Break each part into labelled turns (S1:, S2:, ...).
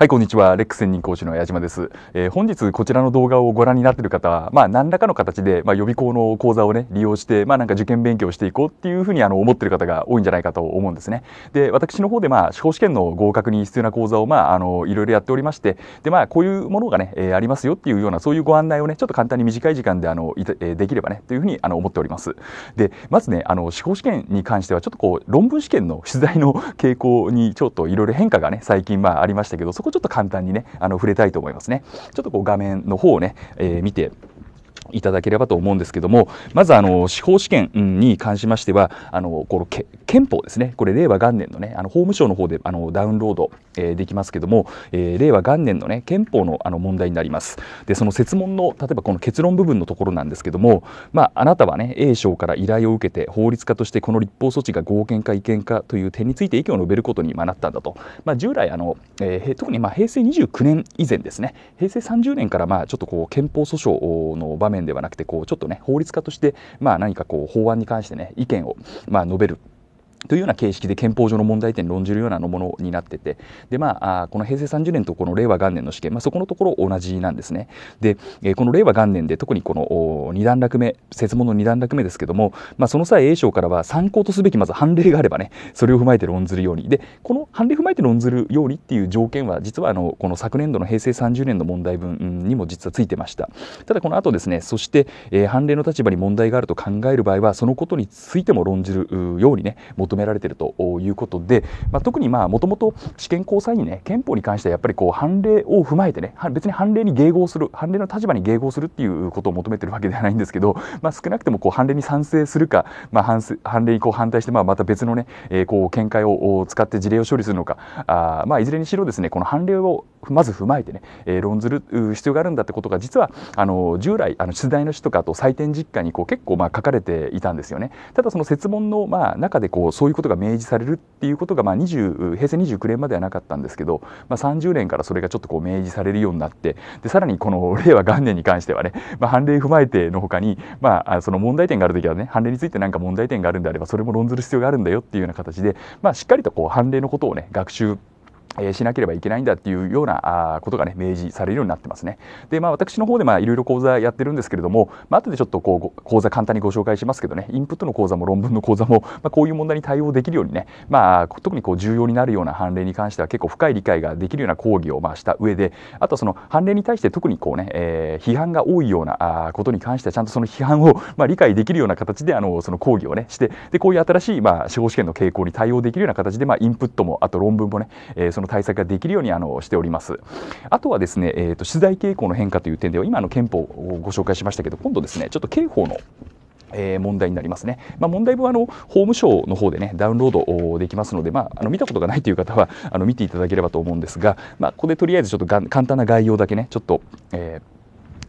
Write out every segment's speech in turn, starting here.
S1: はい、こんにちは。レック専任講師の矢島です。えー、本日こちらの動画をご覧になっている方は、まあ、何らかの形で、まあ、予備校の講座をね、利用して、まあ、なんか受験勉強していこうっていうふうに、あの、思ってる方が多いんじゃないかと思うんですね。で、私の方で、まあ、司法試験の合格に必要な講座を、まあ、あの、いろいろやっておりまして、で、まあ、こういうものがね、えー、ありますよっていうような、そういうご案内をね、ちょっと簡単に短い時間で、あの、いえできればね、というふうに、あの、思っております。で、まずね、あの、司法試験に関しては、ちょっとこう、論文試験の出題の傾向に、ちょっといろいろ変化がね、最近、まあ、ありましたけど、そこちょっと簡単にねあの触れたいと思いますねちょっとこう画面の方をね、えー、見ていただければと思うんですけどもまずあの司法試験に関しましてはあのこの憲法ですねこれ令和元年のねあの法務省の方であのダウンロード、えー、できますけども、えー、令和元年のね憲法のあの問題になりますでその設問の例えばこの結論部分のところなんですけどもまああなたはね A 賞から依頼を受けて法律家としてこの立法措置が合憲か違憲かという点について意見を述べることになったんだと、まあ、従来あの、えー、特にまあ平成29年以前ですね平成30年からまあちょっとこう憲法訴訟の場面面ではなくてこうちょっとね法律家としてまあ何かこう法案に関してね意見をまあ述べるというような形式で憲法上の問題点論じるようなものになっててで、まあ、この平成30年とこの令和元年の試験、まあ、そこのところ同じなんですね。で、この令和元年で特にこの2段落目設問の2段落目ですけども、まあ、その際 A 賞からは参考とすべきまず判例があればねそれを踏まえて論ずるようにでこの判例踏まえて論ずるようにっていう条件は実はあのこの昨年度の平成30年の問題文にも実はついてましたただこの後ですねそして、え判例の立場に問題があると考える場合はそのことについても論じるようにね求求められているということで、まあ、特にもともと試験交際にね憲法に関してはやっぱりこう判例を踏まえてね別に判例に迎合する判例の立場に迎合するっていうことを求めてるわけではないんですけど、まあ、少なくともこう判例に賛成するか、まあ、判例にこう反対してまあまた別のね、えー、こう見解を使って事例を処理するのかあ、まあ、いずれにしろですねこの判例をまず踏まえてね、えー、論ずる必要があるんだってことが実はあの従来あの出題の詩とかと採点実家にこう結構まあ書かれていたんですよね。ただその設問のまあ中でこうそういうことが明示されるっていうことが、まあ20、平成29年まではなかったんですけど、まあ、30年からそれがちょっとこう明示されるようになってでさらにこの令和元年に関してはね、まあ、判例踏まえてのほかに、まあ、その問題点がある時はね判例について何か問題点があるんであればそれも論ずる必要があるんだよっていうような形で、まあ、しっかりとこう判例のことをね学習えしなければいけないんだっていうようなあことがね明示されるようになってますね。でまあ私の方でまあいろいろ講座やってるんですけれども、まあ後でちょっとこう講座簡単にご紹介しますけどねインプットの講座も論文の講座も、まあ、こういう問題に対応できるようにね、まあ、特にこう重要になるような判例に関しては結構深い理解ができるような講義をまあした上であとその判例に対して特にこうね、えー、批判が多いようなあことに関してはちゃんとその批判をまあ理解できるような形であのその講義をねしてでこういう新しいまあ司法試験の傾向に対応できるような形でまあインプットもあと論文もね、えー、その対策ができるようにあのしております。あとはですね、えーと、取材傾向の変化という点では、今の憲法をご紹介しましたけど、今度ですね、ちょっと刑法のえ問題になりますね。まあ、問題文はあの法務省の方でねダウンロードできますので、まあ、あの見たことがないという方はあの見ていただければと思うんですが、まあ、ここでとりあえずちょっと簡単な概要だけねちょっと、えー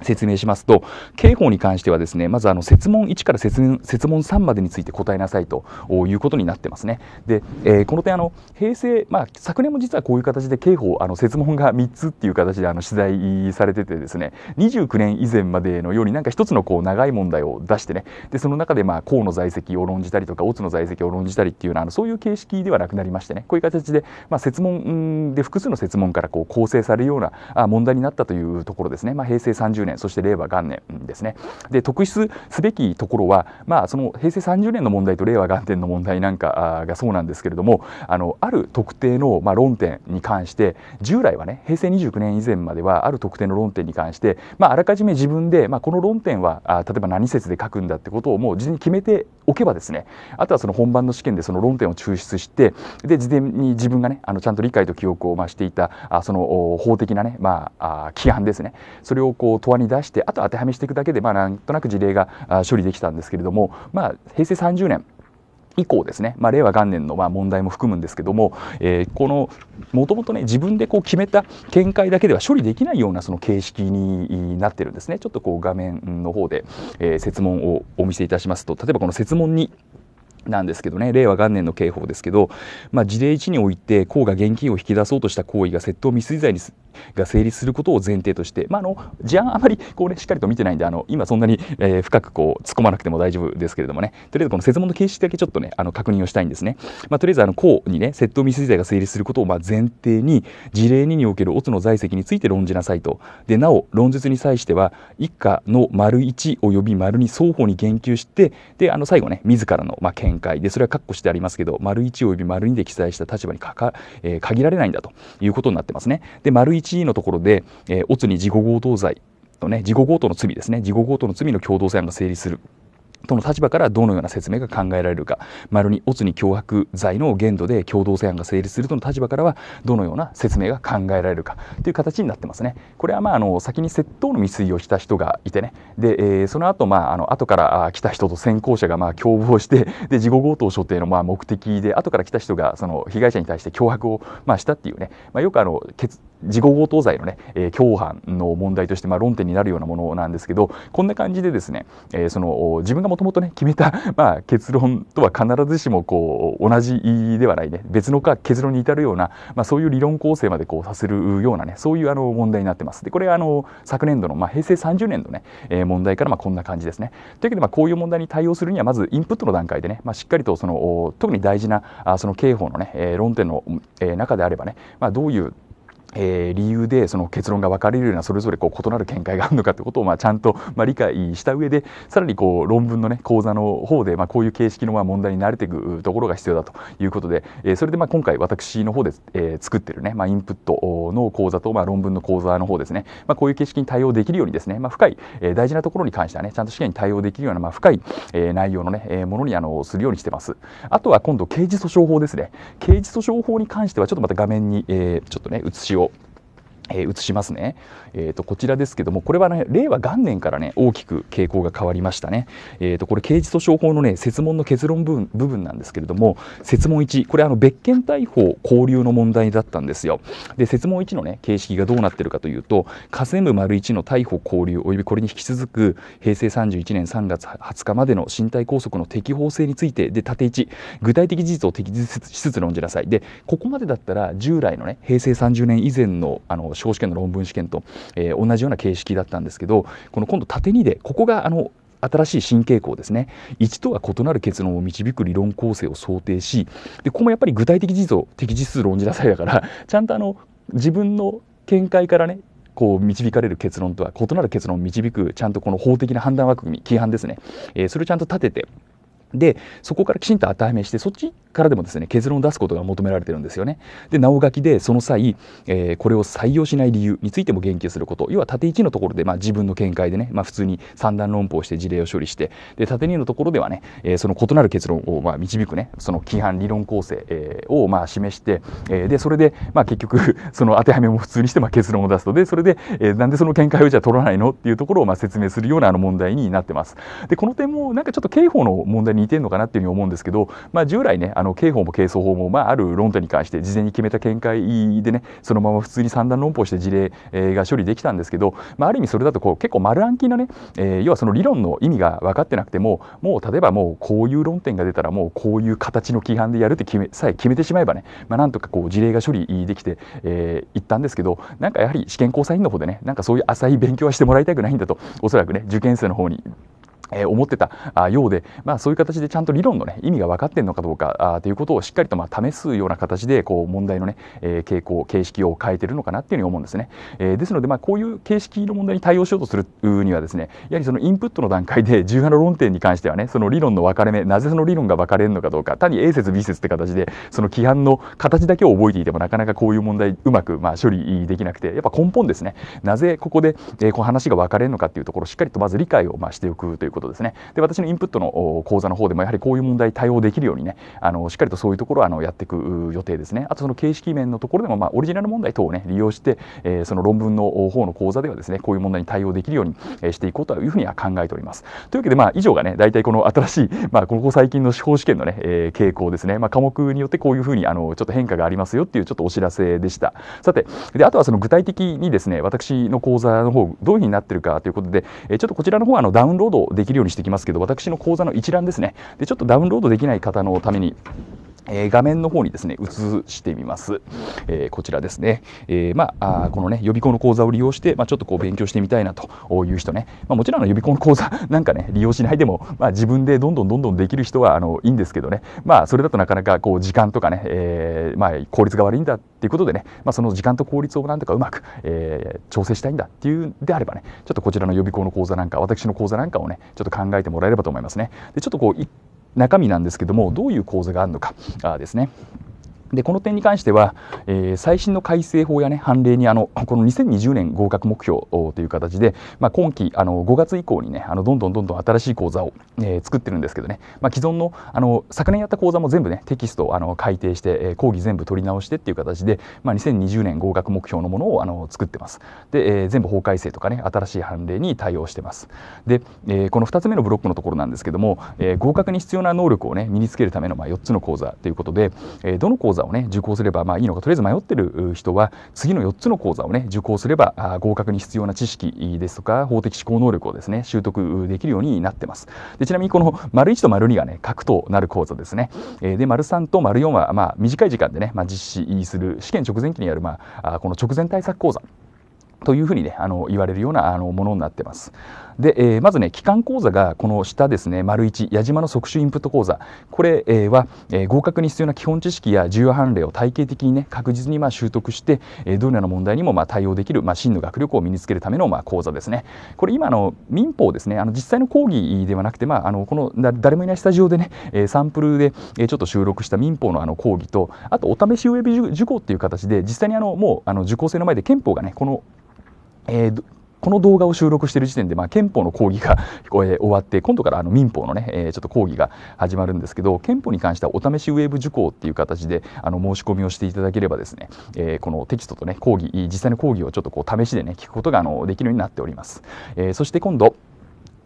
S1: 説明しますと、刑法に関してはですね、まずあの、説問1から説問3までについて答えなさいということになってますね。で、えー、この点あの、平成、まあ、昨年も実はこういう形で刑法、あの、説問が3つっていう形であの、取材されててですね、29年以前までのようになんか一つのこう、長い問題を出してね、で、その中でまあ、河の在籍を論じたりとか、乙の在籍を論じたりっていうような、あの、そういう形式ではなくなりましてね、こういう形で、まあ、説問で複数の説問からこう、構成されるような問題になったというところですね。まあ、平成30年年そして令和元年ですねで特筆すべきところは、まあ、その平成30年の問題と令和元年の問題なんかがそうなんですけれどもあのある特定の、まあ、論点に関して従来はね平成29年以前まではある特定の論点に関して、まあ、あらかじめ自分で、まあ、この論点はあ例えば何説で書くんだってことをもう事前に決めておけばですねあとはその本番の試験でその論点を抽出してで事前に自分がねあのちゃんと理解と記憶をあ、していたあその法的なね、まあ、規範ですねそれをこう問わに出してあと当てはめしていくだけで、まあ、なんとなく事例が処理できたんですけれども、まあ、平成30年以降ですね、まあ、令和元年のまあ問題も含むんですけども、えー、このもともとね自分でこう決めた見解だけでは処理できないようなその形式になってるんですねちょっとこう画面の方で、えー、説問をお見せいたしますと例えばこの設問になんですけどね令和元年の刑法ですけど、まあ、事例1において公が現金を引き出そうとした行為が窃盗未遂罪にが成立することを前提として、まあ、あの事案あまりこう、ね、しっかりと見てないんであの今そんなに、えー、深くこう突っ込まなくても大丈夫ですけれどもねとりあえずこの設問の形式だけちょっとねあの確認をしたいんですね、まあ、とりあえずあの項にね窃盗未遂罪が成立することをまあ前提に事例2におけるオツの在籍について論じなさいとでなお論述に際しては一家の丸1および丸2双方に言及してであの最後ね自らのまあ見解でそれは括弧してありますけど丸1および丸2で記載した立場にかか、えー、限られないんだということになってますねで丸1 1のところで、えー、オツに自己強盗罪のね、自己強盗の罪ですね、自己強盗の罪の共同罪案が成立する。との立場からどのような説明が考えられるか丸にオツに脅迫罪の限度で共同性案が成立するとの立場からはどのような説明が考えられるかという形になってますね。これはまああの先に窃盗の未遂をした人がいてねで、えー、その後まああの後から来た人と先行者がまあ共謀してで事後強盗所定のまあ目的で後から来た人がその被害者に対して脅迫をまあしたっていうね、まあ、よくあの事後強盗罪のね、えー、共犯の問題としてまあ論点になるようなものなんですけどこんな感じでですね、えー、その自分がもともとね決めた、まあ、結論とは必ずしもこう同じではないね別のか結論に至るような、まあ、そういう理論構成までこうさせるようなねそういうあの問題になってます。でこれあの昨年度の、まあ、平成30年度ね、えー、問題からまあこんな感じですね。というわけでまあこういう問題に対応するにはまずインプットの段階でね、まあ、しっかりとその特に大事なあその刑法のね、え論点の、え中であればね、まあ、どういうえー、理由でその結論が分かれるようなそれぞれこう異なる見解があるのかということをまあちゃんとまあ理解した上でさらにこう論文のね講座の方でまあこういう形式のまあ問題に慣れていくところが必要だということで、えー、それでまあ今回私の方で、えー、作ってるね、まあ、インプットの講座とまあ論文の講座の方ですね、まあ、こういう形式に対応できるようにですね、まあ、深い、えー、大事なところに関してはねちゃんと試験に対応できるようなまあ深い、えー、内容のね、えー、ものにあのするようにしてます。あとは今度刑事訴訟法ですね刑事訴訟法に関してはちょっとまた画面に、えー、ちょっとね映しをえー、移しますね、えーと、こちらですけどもこれは、ね、令和元年から、ね、大きく傾向が変わりましたね、えーと、これ刑事訴訟法の、ね、設問の結論部分なんですけれども設問1これあの別件逮捕交留の問題だったんですよで設問1の、ね、形式がどうなってるかというと河川部丸1の逮捕交留およびこれに引き続く平成31年3月20日までの身体拘束の適法性についてで縦1具体的事実を適切しつつ論じなさいでここまでだったら従来の、ね、平成30年以前のあの司法試験の論文試験と、えー、同じような形式だったんですけどこの今度縦2でここがあの新しい新傾向ですね1とは異なる結論を導く理論構成を想定しでここもやっぱり具体的事実を適時数論じなさいだからちゃんとあの自分の見解からねこう導かれる結論とは異なる結論を導くちゃんとこの法的な判断枠組み規範ですね、えー、それをちゃんと立ててでそこからきちんと当てはめしてそっちからでもですね結論を出すことが求められてるんですよね。でなお書きでその際、えー、これを採用しない理由についても言及すること要は縦1のところで、まあ、自分の見解でね、まあ、普通に三段論法をして事例を処理してで縦2のところではね、えー、その異なる結論を、まあ、導くねその規範理論構成、えー、を、まあ、示して、えー、でそれで、まあ、結局 その当てはめも普通にして、まあ、結論を出すとでそれで、えー、なんでその見解をじゃあ取らないのっていうところを、まあ、説明するようなあの問題になってます。でこの点もなんかちょっと刑法の問題に似てるのかなっていうふうに思うんですけど、まあ、従来ねあの刑法も刑訴法も、まあ、ある論点に関して事前に決めた見解でねそのまま普通に三段論法して事例、が処理できたんですけど、まあ、ある意味それだとこう結構丸暗記なね、えー、要はその理論の意味が分かってなくてももう例えばもうこういう論点が出たらもうこういう形の規範でやるって決めさえ決めてしまえばね、まあ、なんとかこう事例が処理できてい、えー、ったんですけどなんかやはり試験交際員の方でねなんかそういう浅い勉強はしてもらいたくないんだとおそらくね受験生の方にえ思ってたようで、まあ、そういう形でちゃんと理論の、ね、意味が分かってんのかどうかあということをしっかりとま試すような形でこう問題のね、えー、傾向形式を変えてるのかなっていうふうに思うんですね、えー、ですのでまこういう形式の問題に対応しようとするにはですねやはりそのインプットの段階で重要な論点に関してはねその理論の分かれ目なぜその理論が分かれるのかどうか単に A 説 B 説って形でその規範の形だけを覚えていてもなかなかこういう問題うまくま処理できなくてやっぱ根本ですねなぜここで、えこう話が分かれるのかっていうところをしっかりとまず理解をましておくということことですね。で、私のインプットの講座の方でもやはりこういう問題対応できるようにね、あのしっかりとそういうところをあのやっていく予定ですね。あとその形式面のところでも、まあ、オリジナル問題等をね、利用して、えー、その論文の方の講座ではですね、こういう問題に対応できるように、えしていこうというふうには考えております。というわけで、まあ、以上がね、大体この新しい、まあ、ここ最近の司法試験のね、えー、傾向ですね。まあ、科目によってこういうふうに、あの、ちょっと変化がありますよっていうちょっとお知らせでした。さて、で、あとはその具体的にですね、私の講座の方、どういうふうになってるかということで、えー、ちょっとこちらの方はあのダウンロードでききるようにしてきますけど、私の講座の一覧ですね。で、ちょっとダウンロードできない方のために、え画面の方にですね、映してみます。えー、こちらですね。えー、まあ、このね、予備校の講座を利用して、まあ、ちょっとこう勉強してみたいなという人ね、まあ、もちろん予備校の講座なんかね、利用しないでも、まあ、自分でどんどんどんどんできる人はあのいいんですけどね、まあ、それだとなかなかこう時間とかね、えー、まあ、効率が悪いんだっていうことでね、まあ、その時間と効率をなんとかうまく、え調整したいんだっていうんであればね、ちょっとこちらの予備校の講座なんか、私の講座なんかをね、ちょっと考えてもらえればと思いますね。でちょっとこう中身なんですけどもどういう構図があるのかですね。でこの点に関しては、えー、最新の改正法や、ね、判例にあの この2020年合格目標という形で、まあ、今期あの5月以降に、ね、あのどんどんどんどん新しい講座を、えー、作ってるんですけどね、まあ、既存のあの昨年やった講座も全部、ね、テキストをあの改訂して、えー、講義全部取り直してっていう形で、まあ、2020年合格目標のものをあの作ってます。で、えー、全部法改正とか、ね、新しい判例に対応してます。で、えー、この2つ目のブロックのところなんですけども、えー、合格に必要な能力を、ね、身につけるためのまあ4つの講座ということで、えー、どの講座座をね受講すればまあいいのかとりあえず迷ってる人は次の4つの講座をね受講すれば合格に必要な知識ですとか法的思考能力をですね習得できるようになってますでちなみにこの丸1と丸2がね核となる講座ですね、えー、で丸3と丸4はまあ短い時間でね、まあ、実施する試験直前期にやる、まあ、この直前対策講座というふうにねあの言われるようなあのものになってます。で、えー、まずね基幹講座がこの下ですね丸1矢島の即習インプット講座これ、えー、は、えー、合格に必要な基本知識や重要判例を体系的にね確実にまあ習得して、えー、どのような問題にもまあ対応できる、まあ、真の学力を身につけるためのまあ講座ですねこれ今の民法ですねあの実際の講義ではなくて、まあ、あのこの誰もいないスタジオでね、えー、サンプルで、えちょっと収録した民法のあの講義とあとお試しウェブ受講っていう形で実際にあのもうあの受講生の前で憲法がねこのえー、この動画を収録している時点で、まあ、憲法の講義が 終わって今度からあの民法のね、えー、ちょっと講義が始まるんですけど憲法に関してはお試しウェブ受講っていう形であの申し込みをしていただければですね、えー、このテキストとね講義実際の講義をちょっとこう試しでね聞くことがあのできるようになっております、えー、そして今度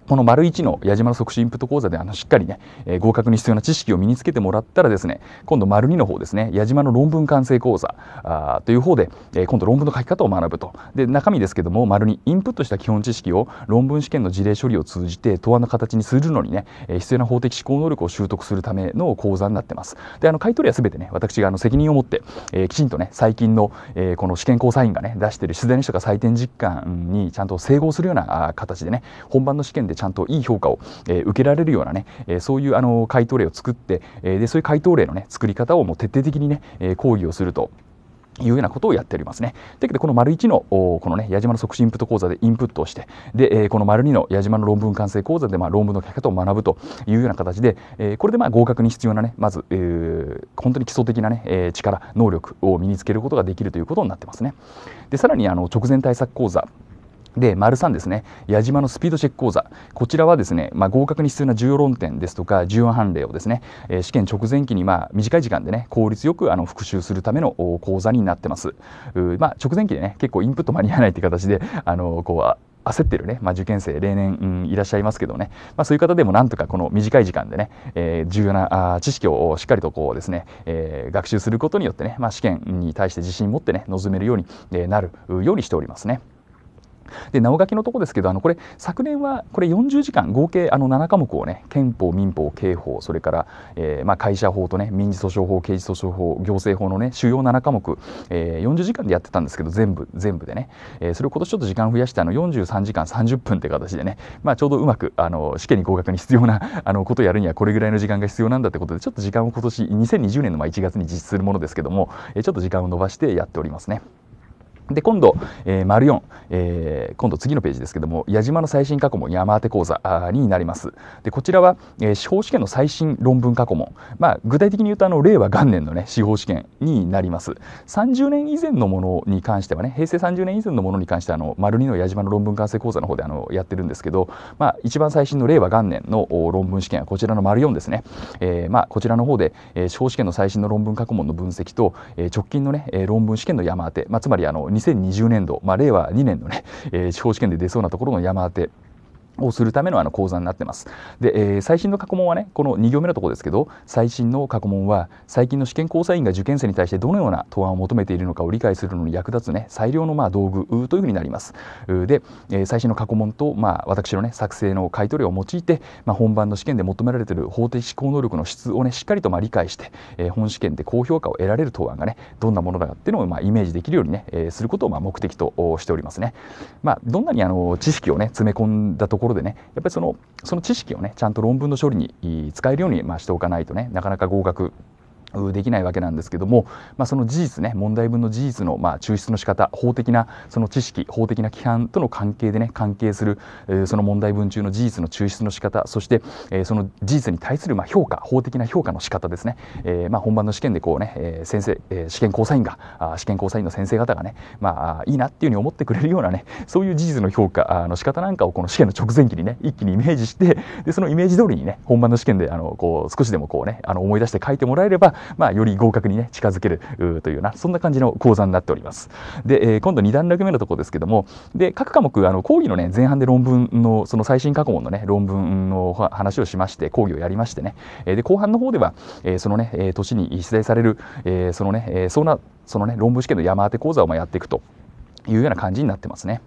S1: この丸1の矢島の促進インプット講座であのしっかりね、えー、合格に必要な知識を身につけてもらったらですね今度丸2の方ですね矢島の論文完成講座あという方で、えー、今度論文の書き方を学ぶとで中身ですけども丸二、インプットした基本知識を論文試験の事例処理を通じて答案の形にするのにね、えー、必要な法的思考能力を習得するための講座になってますであの答例は全てね私があの責任を持って、えー、きちんとね最近の、えー、この試験講査員がね出している出題の人が採点実感にちゃんと整合するような形でね本番の試験でちゃんといい評価を、え受けられるようなね、えそういうあの回答例を作って、えでそういう回答例のね作り方をもう徹底的にね、え講義をすると。いうようなことをやっておりますね。というわけで、この丸1の、このね、矢島の促進インプット講座でインプットをして、で、えー、この丸2の矢島の論文完成講座で、まあ、論文の書き方を学ぶというような形で、えー、これで、まあ、合格に必要なね、まず、えー、本当に基礎的なね、えー、力、能力を身につけることができるということになってますね。で、さらに、あの、直前対策講座、で、丸3ですね、矢島のスピードチェック講座、こちらはですね、まあ、合格に必要な重要論点ですとか、重要判例をですね、えー、試験直前期にまあ短い時間でね、効率よくあの復習するための講座になってます。まあ、直前期でね、結構インプット間に合わないって形で、あのこう焦ってるね、まあ、受験生、例年、うん、いらっしゃいますけどね、まあ、そういう方でもなんとかこの短い時間でね、えー、重要なあ知識をしっかりとこうですね、えー、学習することによってね、まあ、試験に対して自信を持ってね、臨めるように、えー、なるようにしておりますね。でお書きのとこですけどあのこれ昨年はこれ40時間合計あの7科目をね憲法民法刑法それから、えーまあ、会社法とね民事訴訟法刑事訴訟法行政法のね主要7科目、えー、40時間でやってたんですけど全部全部でね、えー、それを今年ちょっと時間増やしてあの43時間30分って形でね、まあ、ちょうどうまくあの試験に合格に必要なあのことをやるにはこれぐらいの時間が必要なんだってことでちょっと時間を今年2020年のまあ1月に実施するものですけども、えー、ちょっと時間を延ばしてやっておりますね。で今度、えー、丸4、えー、今度次のページですけども矢島の最新過去問山当て講座になりますでこちらは、えー、司法試験の最新論文過去問、まあ、具体的に言うとあの令和元年の、ね、司法試験になります30年以前のものに関してはね平成30年以前のものに関してはあの丸2の矢島の論文完成講座の方であのやってるんですけど、まあ、一番最新の令和元年の論文試験はこちらの丸4ですね、えーまあ、こちらの方で、えー、司法試験の最新の論文過去問の分析と、えー、直近の、ね、論文試験の山当て、まあ、つまりあの2020年度、まあ、令和2年のね、えー、地方試験で出そうなところの山手てをするためのあの講座になってます。で、えー、最新の過去問はね、この2行目のところですけど、最新の過去問は、最近の試験交際員が受験生に対してどのような答案を求めているのかを理解するのに役立つね、最良のまあ道具というふうになります。で、えー、最新の過去問と、まあ、私のね、作成の回答例を用いて、まあ、本番の試験で求められている法的思考能力の質をね、しっかりとまあ理解して、えー、本試験で高評価を得られる答案がね、どんなものだかっていうのをまあイメージできるようにね、えー、することをまあ目的としておりますね。まあ、どんなにあの知識をね、詰め込んだところころでねやっぱりそのその知識をねちゃんと論文の処理に使えるように、まあ、しておかないとねなかなか合格できないわけなんですけども、まあ、その事実ね問題文の事実のまあ抽出の仕方法的なその知識法的な規範との関係でね関係する、えー、その問題文中の事実の抽出の仕方そして、えー、その事実に対するまあ評価法的な評価の仕方ですね、えー、まあ本番の試験でこうね、えー、先生、えー、試験講査員があ試験講査員の先生方がねまあいいなっていうふうに思ってくれるようなねそういう事実の評価の仕方なんかをこの試験の直前期にね一気にイメージしてでそのイメージ通りにね本番の試験であのこう少しでもこうねあの思い出して書いてもらえればまあ、より合格にね、近づけるというような、そんな感じの講座になっております。で、えー、今度2段落目のところですけども、で、各科目、あの、講義のね、前半で論文の、その最新過去問のね、論文の話をしまして、講義をやりましてね、で、後半の方では、えー、そのね、年に出題される、えー、そのね、そんな、そのね、論文試験の山当て講座をやっていくというような感じになってますね。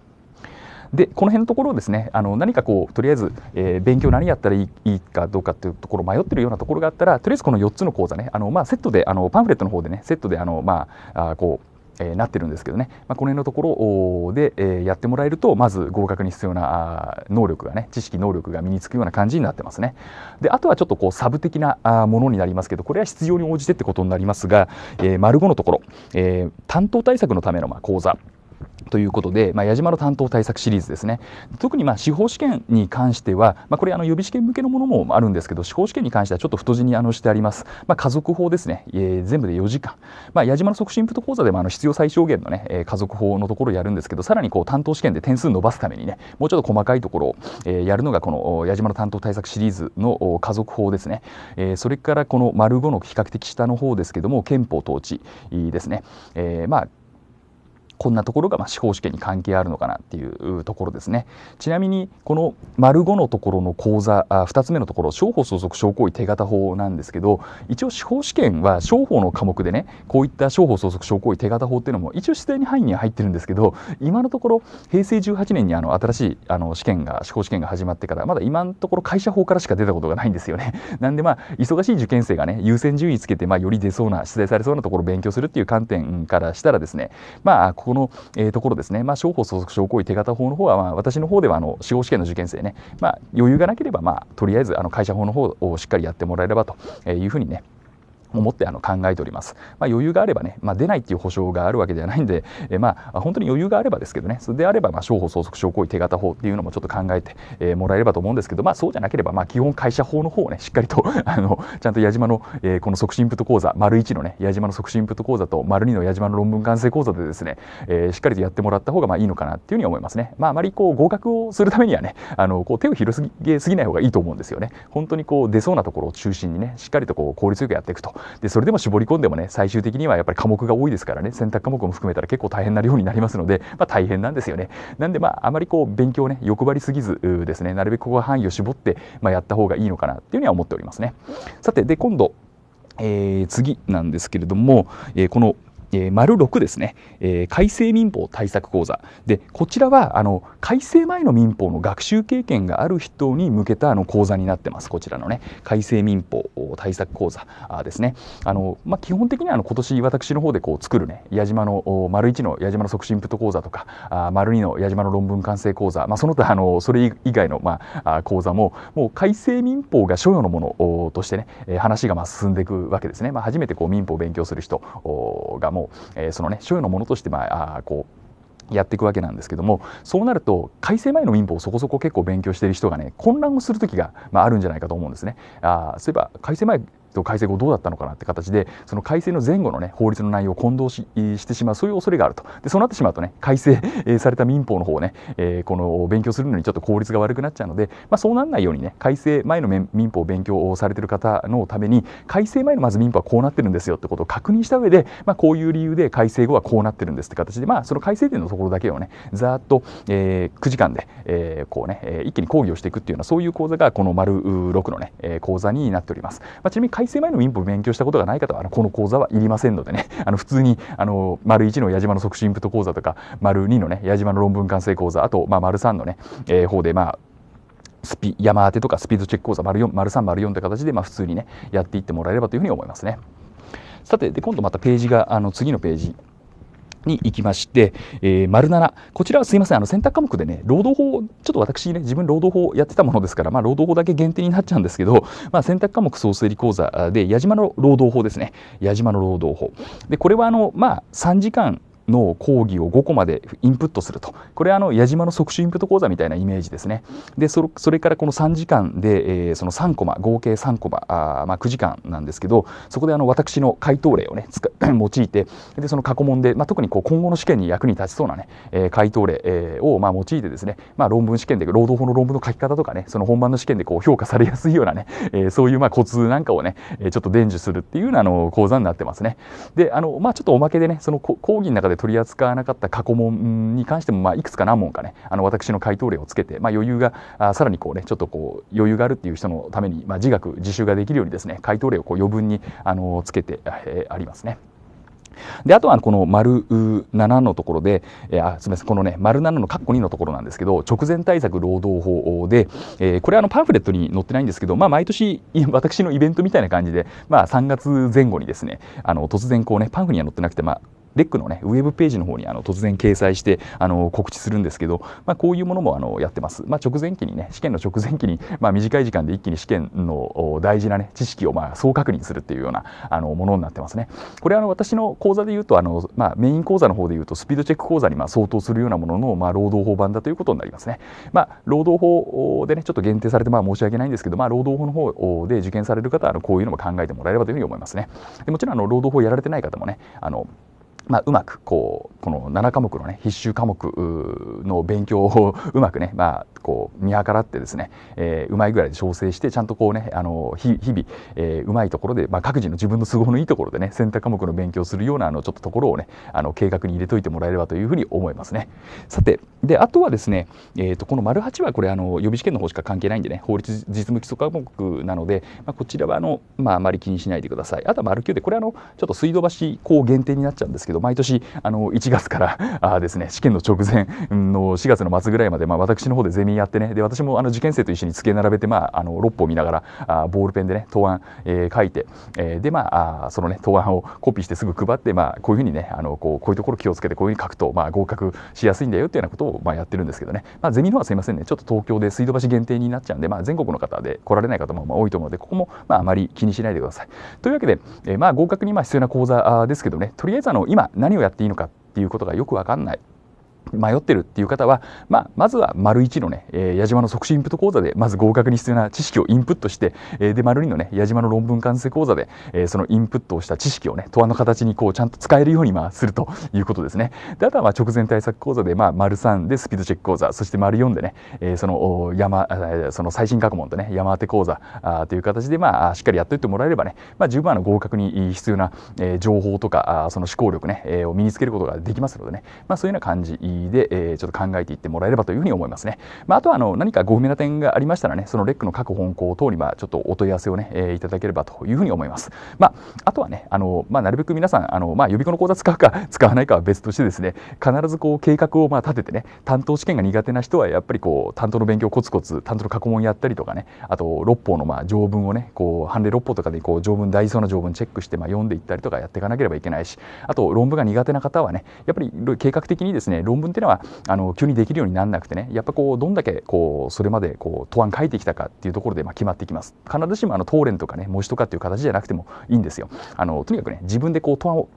S1: でこの辺のところをですねあの何かこうとりあえず、えー、勉強何やったらいいいいかどうかっていうところ迷ってるようなところがあったらとりあえずこの4つの講座ねあの、まあ、セットであのパンフレットの方でねセットであの、まあ、あこうえー、なってるんですけどね、まあ、この辺のところで、えー、やってもらえるとまず合格に必要な能力がね知識能力が身につくような感じになってますねであとはちょっとこうサブ的なものになりますけどこれは必要に応じてってことになりますが、えー、丸5のところ、えー、担当対策のためのまあ講座ということで、まあ、矢島の担当対策シリーズですね特にまあ司法試験に関しては、まあ、これあの予備試験向けのものもあるんですけど司法試験に関してはちょっと太字にあのしてあります、まあ、家族法ですね、えー、全部で4時間、まあ、矢島の促進プト講座でもあの必要最小限のね、え家族法のところをやるんですけどさらにこう担当試験で点数伸ばすためにねもうちょっと細かいところを、えやるのがこの矢島の担当対策シリーズの家族法ですね、えー、それからこの丸5の比較的下の方ですけども憲法統治ですね、えー、まあこんなところがま司法試験に関係あるのかなっていうところですねちなみにこの丸5のところの講座あ2つ目のところ商法相続症行為手形法なんですけど一応司法試験は商法の科目でねこういった商法相続症行為手形法っていうのも一応指定に範囲には入ってるんですけど今のところ平成18年にあの新しいあの試験が司法試験が始まってからまだ今のところ会社法からしか出たことがないんですよね なんでまあ忙しい受験生がね優先順位つけてまあより出そうな出題されそうなところを勉強するっていう観点からしたらですねまあこの、えところですね、まあ、商法相続症行為手形法の方は、まあ、私の方ではあの司法試験の受験生ね、まあ、余裕がなければ、まあ、とりあえずあの会社法の方をしっかりやってもらえればというふうにね思ってあの考えております。まあ、余裕があればね、まあ、出ないっていう保証があるわけではないんで、えー、まあ、本当に余裕があればですけどね、それであれば、まあ、商法相続症行為手形法っていうのもちょっと考えて、えー、もらえればと思うんですけど、まあ、そうじゃなければ、まあ、基本会社法の方をね、しっかりと あの、ちゃんと矢島の、えー、この促進プット講座、丸1のね、矢島の促進プット講座と、丸2の矢島の論文完成講座でですね、えー、しっかりとやってもらった方がまあいいのかなっていうふうに思いますね。まあ、あまりこう、合格をするためにはね、あの、こう、手を広げすぎない方がいいと思うんですよね。本当にこう、出そうなところを中心にね、しっかりとこう、効率よくやっていくと。でそれでも絞り込んでもね最終的にはやっぱり科目が多いですからね選択科目も含めたら結構大変な量になりますので、まあ、大変なんですよねなんでまああまりこう勉強ね欲張りすぎずですねなるべくここは範囲を絞って、まあ、やった方がいいのかなっていうには思っておりますねさてで今度えー、次なんですけれども、えー、このえー、丸6ですね、えー、改正民法対策講座でこちらはあの改正前の民法の学習経験がある人に向けたあの講座になってますこちらのね改正民法対策講座ですねあの、まあ、基本的にはあの今年私の方でこう作るね矢島の丸1の矢島の促進プット講座とかあ丸2の矢島の論文完成講座、まあ、その他あのそれ以外の、まあ、講座ももう改正民法が所要のものとしてね話がまあ進んでいくわけですね、まあ、初めてこう民法を勉強する人がもうも、えー、そのね所有のものとしてまあこうやっていくわけなんですけどもそうなると改正前の民法をそこそこ結構勉強している人がね混乱をする時が、まあ、あるんじゃないかと思うんですね。あそういえば改正前と改正後どうだったのかなって形でその改正の前後の、ね、法律の内容を混同ししてしまうそういう恐れがあるとでそうなってしまうとね改正、えされた民法の方をね、えー、この勉強するのにちょっと効率が悪くなっちゃうので、まあ、そうならないようにね改正前の民法を勉強されてる方のために改正前のまず民法はこうなってるんですよってことを確認した上で、まあ、こういう理由で改正後はこうなってるんですって形で、まあ、その改正点のところだけをねざっと、えー、9時間で、えー、こうね一気に講義をしていくっていうようなそういう講座がこの丸6のね講座になっております。まあ、ちなみに改正前の民法を勉強したことがない方はあのこの講座はいりませんのでね あの普通にあの丸1の矢島の促進インプット講座とか丸2のね矢島の論文完成講座あと、まあ、丸3のね、えー、方でまあスピ山当てとかスピードチェック講座丸4丸3丸4という形で、まあ、普通にねやっていってもらえればというふうに思いますね。さてで今度またページがあの次のページに行きまして、えー、丸七こちらはすいません、あの選択科目でね、労働法、ちょっと私ね、自分労働法やってたものですから、まあ、労働法だけ限定になっちゃうんですけど、まあ、選択科目総整理講座で、矢島の労働法ですね、矢島の労働法。で、これはあの、まあ、3時間の講義を5個までインプットするとこれはあの矢島の即死インプット講座みたいなイメージですねでそれからこの3時間で、えー、その3コマ合計3コマあ、まあ、9時間なんですけどそこであの私の回答例をね 用いてでその過去問で、まあ、特にこう今後の試験に役に立ちそうなね、えー、回答例、えー、をまあ用いてですね、まあ、論文試験で労働法の論文の書き方とかねその本番の試験でこう評価されやすいようなね、えー、そういうまあコツなんかをねちょっと伝授するっていうようなあの講座になってますねであのまあちょっとおまけでねその講義の中で取り扱わなかった過去問に関しても、まあ、いくつか何問かねあの私の回答例をつけて、まあ、余裕があさらにこうねちょっとこう余裕があるっていう人のために、まあ、自学自習ができるようにですね回答例をこう余分にあのつけて、えー、ありますね。であとはこの丸7のところで、えー、あすみませんこのね丸7の括弧2のところなんですけど直前対策労働法で、えー、これあのパンフレットに載ってないんですけど、まあ、毎年私のイベントみたいな感じで、まあ、3月前後にですねあの突然こうねパンフには載ってなくて、まあ、レックのねウェブページの方にあの突然掲載してあの告知するんですけど、まあ、こういうものもあのやってます、まあ、直前期にね試験の直前期に、まあ、短い時間で一気に試験の大事なね知識をまあ総確認するっていうようなあのものになってますねこれはあの私の講座で言うとあの、まあ、メイン講座の方で言うとスピードチェック講座にまあ相当するようなものの、まあ、労働法版だということになりますね、まあ、労働法でねちょっと限定されてまあ申し訳ないんですけど、まあ、労働法の方で受験される方はあのこういうのも考えてもらえればというふうに思いますねでもちろんあの労働法やられてない方もねあのまあ、うまくこうこの7科目の、ね、必修科目の勉強を うまくね、まあ、こう見計らってですね、えー、うまいぐらいで調整してちゃんとこうねあの日々、えー、うまいところで、まあ、各自の自分の都合のいいところでね選択科目の勉強するようなあのちょっとところをねあの計画に入れといてもらえればというふうに思いますね。さてであとはですね、えー、とこの丸八はこれあの予備試験の方しか関係ないんでね法律実務基礎科目なので、まあ、こちらはあの、まあ、あまり気にしないでください。あとは丸九でこれあのちょっと水道橋こう限定になっちゃうんですけどど毎年あの1月から あですね試験の直前の4月の末ぐらいまで、まあ、私の方でゼミやってねで私もあの受験生と一緒に机並べて、まあ、あの6本見ながらあボールペンでね答案、えー、書いて、えー、でまあそのね答案をコピーしてすぐ配って、まあ、こういうふうにねあのこうこういうところ気をつけてこういうふうに書くと、まあ、合格しやすいんだよっていうようなことを、まあ、やってるんですけどね、まあ、ゼミの方はすいませんねちょっと東京で水道橋限定になっちゃうんで、まあ、全国の方で来られない方もまあ多いと思うのでここもまああまり気にしないでください。というわけで、えー、まあ合格にまあ必要な講座ですけどねとりあえずあの今今何をやっていいのかっていうことがよく分かんない迷ってるっていう方は、まあ、まずは丸1のね、えー、矢島の促進インプット講座でまず合格に必要な知識をインプットして、えー、で丸2のね矢島の論文完成講座で、えー、そのインプットをした知識をね答案の形にこうちゃんと使えるようにまあするということですねであとはまあ直前対策講座で、まあ、丸3でスピードチェック講座そして丸4でね、えー、その山その最新学問とね山当て講座あという形で、まあ、しっかりやっておいてもらえればね、まあ、十分あの合格に必要な、えー、情報とかあその思考力ね、えー、を身につけることができますのでね、まあ、そういうような感じで、えちょっと考えていってもらえればというふうに思いますね。まあ、あとはあの何かご不明な点がありましたらね、そのレックの各本校等にまあちょっとお問い合わせをね、えいただければというふうに思います。まあ、あとはね、あのまあ、なるべく皆さん、あのまあ、予備校の講座使うか 使わないかは別としてですね、必ずこう計画をまあ立ててね、担当試験が苦手な人はやっぱりこう担当の勉強コツコツ担当の過去問やったりとかね、あと六法のまあ条文をね、こう判例六法とかでこう条文大事そうな条文チェックしてまあ読んでいったりとかやっていかなければいけないし、あと論文が苦手な方はね、やっぱり計画的にですね論論文っていうのはあの急にできるようになんなくてねやっぱこうどんだけこうそれまでこう答案書いてきたかっていうところでまあ決まってきます必ずしもあの答練とかね模試とかっていう形じゃなくてもいいんですよあのとにかくね自分でこう答案を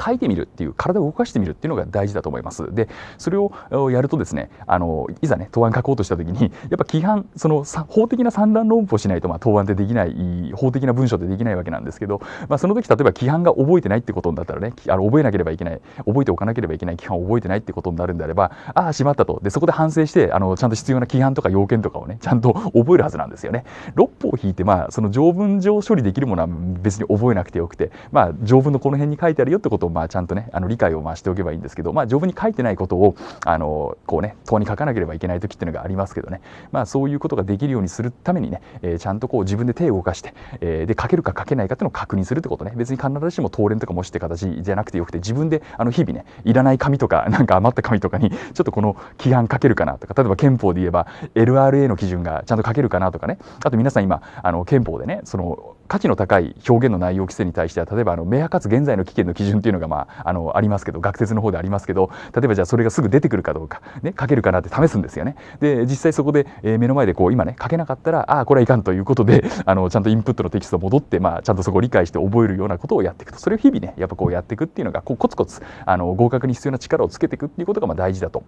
S1: 書いてみるっていう体を動かしてみるっていうのが大事だと思いますでそれをやるとですねあのいざね答案書こうとした時に やっぱ規範その法的な三段論法しないとまあ答案ってできない法的な文章ってできないわけなんですけど、まあ、その時例えば規範が覚えてないってことになったらねあの覚えなければいけない覚えておかなければいけない規範を覚えてないってことになるんであればああしまったとでそこで反省してあのちゃんと必要な規範とか要件とかをねちゃんと覚えるはずなんですよね。六歩を引いてまあその条文上処理できるものは別に覚えなくてよくてまあ条文のこの辺に書いてあるよってことことをまあちゃんとねあの理解をまあしておけばいいんですけど、まあ、丈夫に書いてないことをあのこうね党に書かなければいけない時っていうのがありますけどね、まあ、そういうことができるようにするためにね、えー、ちゃんとこう自分で手を動かして、えー、で書けるか書けないかっていうのを確認するってことね別に必ずしも当連とか模試って形じゃなくてよくて自分であの日々ねいらない紙とか なんか余った紙とかにちょっとこの規範書けるかなとか例えば憲法で言えば LRA の基準がちゃんと書けるかなとかねあと皆さん今あの憲法でねその価値の高い表現の内容規制に対しては例えばあの明白かつ現在の危険の基準っていうのが、まあ、あのありますけど学説の方でありますけど例えばじゃあそれがすぐ出てくるかどうか、ね、書けるかなって試すんですよね。で実際そこで、えー、目の前でこう今ね書けなかったらああこれはいかんということで あのちゃんとインプットのテキスト戻って、まあ、ちゃんとそこを理解して覚えるようなことをやっていくとそれを日々ねやっぱこうやっていくっていうのがこうコツコツあの合格に必要な力をつけていくっていうことがまあ大事だと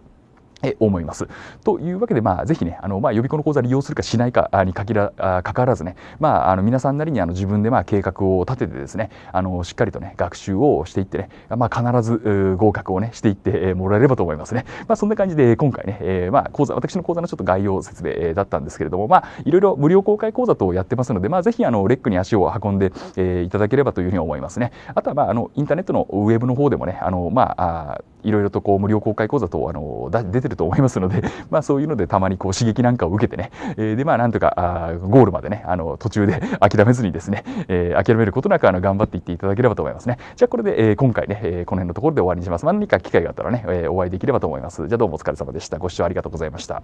S1: え思います。というわけで、まあ、ぜひね、あのまあ、予備校の講座利用するかしないかにからあ関わらずね、まあ、あの皆さんなりにあの自分でまあ計画を立ててですね、あのしっかりとね、学習をしていってね、まあ、必ず合格をね、していってもらえればと思いますね。まあ、そんな感じで今回ね、えー、まあ、講座、私の講座のちょっと概要説明だったんですけれども、まあ、いろいろ無料公開講座とやってますので、まあ、ぜひあのレックに足を運んで、えー、いただければというふうに思いますね。あとは、まあ、あのインターネットのウェブの方でもね、あのまあいろいろとこう無料公開講座とあの出てると思いますので まあそういうのでたまにこう刺激なんかを受けてね、えー、でまあなんとかあゴールまでねあの途中で 諦めずにですね、えー、諦めることなくあの頑張っていっていただければと思いますねじゃあこれで、えー、今回ね、えー、この辺のところで終わりにします、何か機会があったらね、えー、お会いできればと思いますじゃあどうもお疲れ様でしたご視聴ありがとうございました